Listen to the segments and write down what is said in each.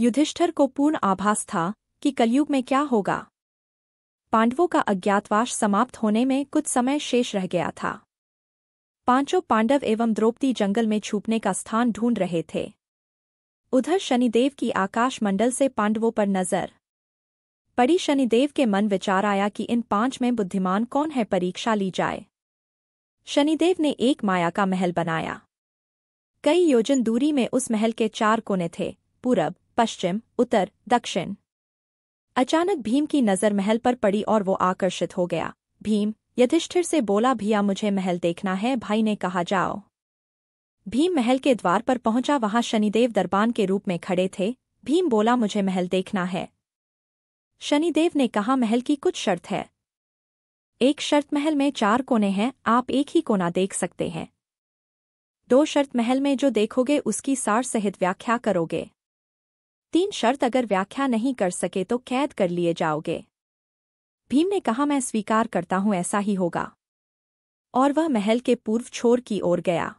युधिष्ठर को पूर्ण आभास था कि कलयुग में क्या होगा पांडवों का अज्ञातवास समाप्त होने में कुछ समय शेष रह गया था पांचों पांडव एवं द्रौपदी जंगल में छुपने का स्थान ढूंढ रहे थे उधर शनिदेव की आकाश मंडल से पांडवों पर नजर पड़ी शनिदेव के मन विचार आया कि इन पांच में बुद्धिमान कौन है परीक्षा ली जाए शनिदेव ने एक माया का महल बनाया कई योजन दूरी में उस महल के चार कोने थे पूरब पश्चिम उत्तर दक्षिण अचानक भीम की नज़र महल पर पड़ी और वो आकर्षित हो गया भीम यधिष्ठिर से बोला भैया मुझे महल देखना है भाई ने कहा जाओ भीम महल के द्वार पर पहुंचा वहां शनिदेव दरबान के रूप में खड़े थे भीम बोला मुझे महल देखना है शनिदेव ने कहा महल की कुछ शर्त है एक शर्त महल में चार कोने हैं आप एक ही कोना देख सकते हैं दो शर्त महल में जो देखोगे उसकी सार सहित व्याख्या करोगे तीन शर्त अगर व्याख्या नहीं कर सके तो कैद कर लिए जाओगे भीम ने कहा मैं स्वीकार करता हूं ऐसा ही होगा और वह महल के पूर्व छोर की ओर गया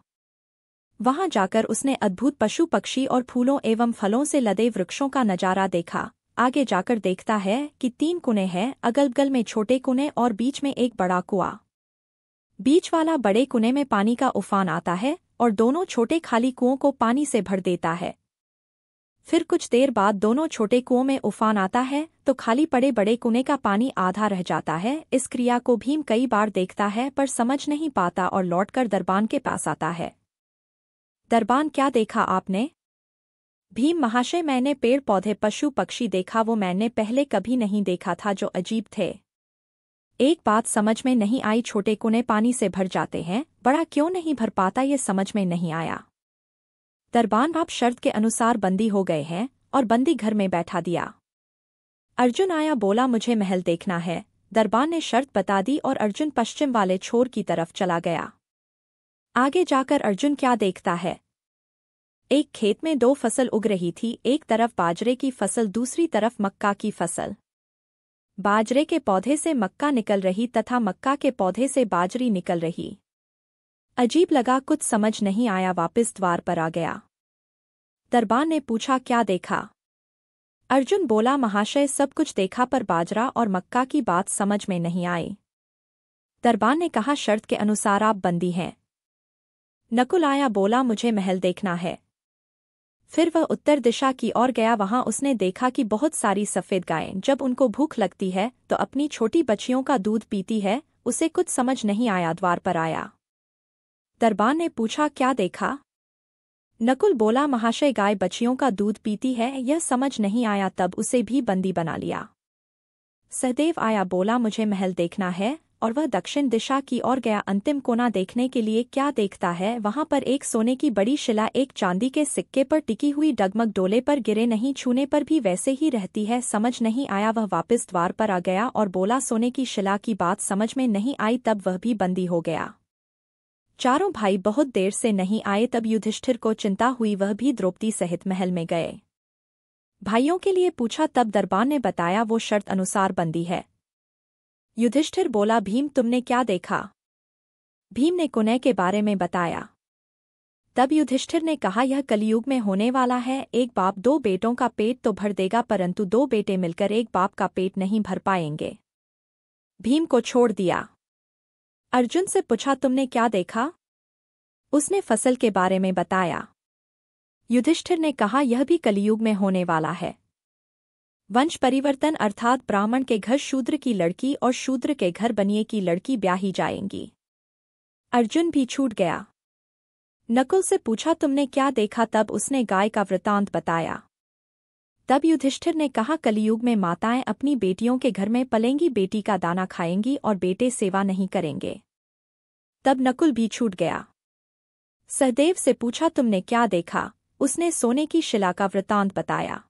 वहां जाकर उसने अद्भुत पशु पक्षी और फूलों एवं फलों से लदे वृक्षों का नजारा देखा आगे जाकर देखता है कि तीन कुने हैं अगलगल में छोटे कुने और बीच में एक बड़ा कुआ बीच वाला बड़े कुने में पानी का उफान आता है और दोनों छोटे खाली कुओं को पानी से भर देता है फिर कुछ देर बाद दोनों छोटे कुओं में उफान आता है तो खाली पड़े बड़े कुएं का पानी आधा रह जाता है इस क्रिया को भीम कई बार देखता है पर समझ नहीं पाता और लौटकर दरबान के पास आता है दरबान क्या देखा आपने भीम महाशय मैंने पेड़ पौधे पशु पक्षी देखा वो मैंने पहले कभी नहीं देखा था जो अजीब थे एक बात समझ में नहीं आई छोटे कुने पानी से भर जाते हैं बड़ा क्यों नहीं भर पाता ये समझ में नहीं आया दरबान आप शर्त के अनुसार बंदी हो गए हैं और बंदी घर में बैठा दिया अर्जुन आया बोला मुझे महल देखना है दरबान ने शर्त बता दी और अर्जुन पश्चिम वाले छोर की तरफ चला गया आगे जाकर अर्जुन क्या देखता है एक खेत में दो फसल उग रही थी एक तरफ बाजरे की फसल दूसरी तरफ मक्का की फसल बाजरे के पौधे से मक्का निकल रही तथा मक्का के पौधे से बाजरी निकल रही अजीब लगा कुछ समझ नहीं आया वापस द्वार पर आ गया दरबार ने पूछा क्या देखा अर्जुन बोला महाशय सब कुछ देखा पर बाजरा और मक्का की बात समझ में नहीं आई दरबार ने कहा शर्त के अनुसार आप बंदी हैं नकुल आया बोला मुझे महल देखना है फिर वह उत्तर दिशा की ओर गया वहां उसने देखा कि बहुत सारी सफ़ेद गायें जब उनको भूख लगती है तो अपनी छोटी बच्चियों का दूध पीती है उसे कुछ समझ नहीं आया द्वार पर आया दरबार ने पूछा क्या देखा नकुल बोला महाशय गाय बच्चियों का दूध पीती है यह समझ नहीं आया तब उसे भी बंदी बना लिया सहदेव आया बोला मुझे महल देखना है और वह दक्षिण दिशा की ओर गया अंतिम कोना देखने के लिए क्या देखता है वहां पर एक सोने की बड़ी शिला एक चांदी के सिक्के पर टिकी हुई डगमग डोले पर गिरे नहीं छूने पर भी वैसे ही रहती है समझ नहीं आया वह वापस द्वार पर आ गया और बोला सोने की शिला की बात समझ में नहीं आई तब वह भी बंदी हो गया चारों भाई बहुत देर से नहीं आए तब युधिष्ठिर को चिंता हुई वह भी द्रौपदी सहित महल में गए भाइयों के लिए पूछा तब दरबार ने बताया वो शर्त अनुसार बंदी है युधिष्ठिर बोला भीम तुमने क्या देखा भीम ने कुनय के बारे में बताया तब युधिष्ठिर ने कहा यह कलयुग में होने वाला है एक बाप दो बेटों का पेट तो भर देगा परंतु दो बेटे मिलकर एक बाप का पेट नहीं भर पाएंगे भीम को छोड़ दिया अर्जुन से पूछा तुमने क्या देखा उसने फसल के बारे में बताया युधिष्ठिर ने कहा यह भी कलयुग में होने वाला है वंश परिवर्तन अर्थात ब्राह्मण के घर शूद्र की लड़की और शूद्र के घर बनिए की लड़की ब्याही जाएंगी अर्जुन भी छूट गया नकुल से पूछा तुमने क्या देखा तब उसने गाय का वृतांत बताया तब युधिष्ठिर ने कहा कलयुग में माताएं अपनी बेटियों के घर में पलेंगी बेटी का दाना खाएंगी और बेटे सेवा नहीं करेंगे तब नकुल भी छूट गया सहदेव से पूछा तुमने क्या देखा उसने सोने की शिला का वृतांत बताया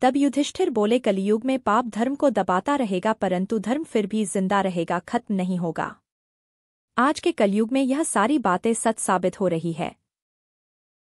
तब युधिष्ठिर बोले कलयुग में पाप धर्म को दबाता रहेगा परंतु धर्म फिर भी जिंदा रहेगा खत्म नहीं होगा आज के कलयुग में यह सारी बातें सच साबित हो रही है